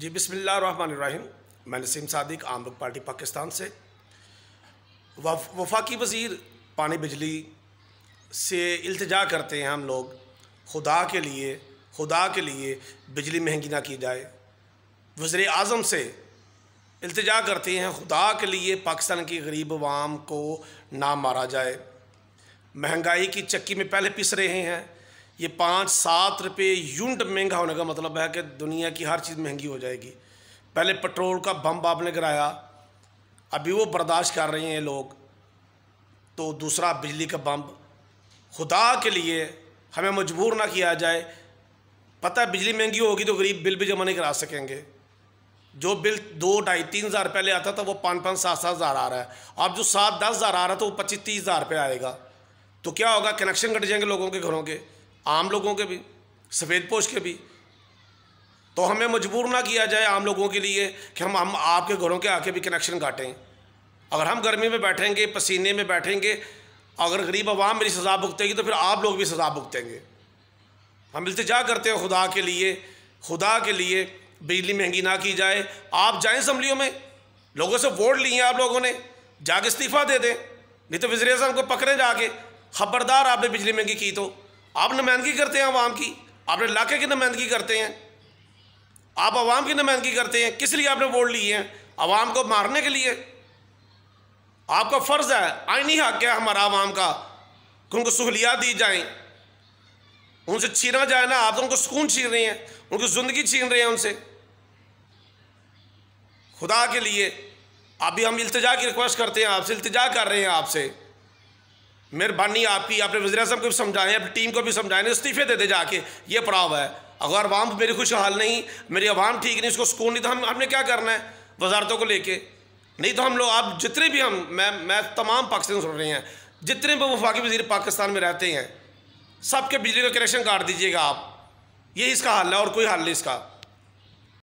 जी बिसमीम मैं नसीम सादिक आम लोग पार्टी पाकिस्तान से वफाकी वज़ीर पानी बिजली से अल्तजा करते हैं हम लोग खुदा के लिए खुदा के लिए बिजली महंगी ना की जाए वज़र अजम से अल्तजा करते हैं खुदा के लिए पाकिस्तान की गरीब वाम को ना मारा जाए महंगाई की चक्की में पहले पिस रहे हैं ये पाँच सात रुपये यूनिट महंगा होने का मतलब है कि दुनिया की हर चीज़ महंगी हो जाएगी पहले पेट्रोल का बम आपने कराया गिराया अभी वो बर्दाश्त कर रहे हैं लोग तो दूसरा बिजली का बम खुदा के लिए हमें मजबूर ना किया जाए पता है बिजली महंगी होगी तो गरीब बिल भी जमा नहीं करा सकेंगे जो बिल दो ढाई तीन हज़ार रुपये ले आता था वो पाँच पाँच सात सात हज़ार आ रहा है अब जो सात दस हज़ार आ रहा है तो वो पच्चीस तीस हज़ार रुपये आएगा तो क्या होगा कनेक्शन कट जाएंगे लोगों के घरों के आम लोगों के भी सफ़ेद पोश के भी तो हमें मजबूर ना किया जाए आम लोगों के लिए कि हम हम आपके घरों के आके भी कनेक्शन काटें अगर हम गर्मी में बैठेंगे पसीने में बैठेंगे अगर गरीब आवाम मेरी सज़ा भुगतेगी तो फिर आप लोग भी सज़ा भुगतेंगे हम इल्तजा करते हैं खुदा के लिए खुदा के लिए बिजली महंगी ना की जाए आप जाएँ असम्बलियों में लोगों से वोट लिए आप लोगों ने जाके इस्तीफ़ा दे दें नहीं तो अजम को पकड़े जाके खबरदार आपने बिजली महंगी की तो आप नुमाइंदगी करते हैं आवाम की आपने इलाके की नुमाइंदगी करते हैं आप आवाम की नुमाइंदगी करते हैं किस लिए आपने वोट लिए हैं आवाम को मारने के लिए आपका फ़र्ज़ है आइनी हक है हमारा आवाम का कि उनको सहूलियात दी जाएँ उनसे छीना जाए ना आप तो उनको सुकून छीन रहे हैं उनकी ज़िंदगी छीन रहे हैं उनसे खुदा के लिए अभी हम इल्तजा की रिक्वेस्ट करते हैं आपसे इल्तजा कर रहे हैं आपसे मेहरबानी आपकी आपने वजी अजम को भी समझाएं अपनी टीम को भी समझाएं इस्तीफ़े दे दे जाके ये पड़ाव है अगर अवाम मेरी खुशहाल नहीं मेरी अवाम ठीक नहीं उसको सुकून नहीं तो हम हमने क्या करना है वजारतों को लेके नहीं तो हम लोग आप जितने भी हम मैं मैं तमाम पाकिस्तान सुन रहे हैं जितने भी वफाकी वजीर पाकिस्तान में रहते हैं सबके बिजली का कनेक्शन काट दीजिएगा आप यही इसका हल है और कोई हल नहीं इसका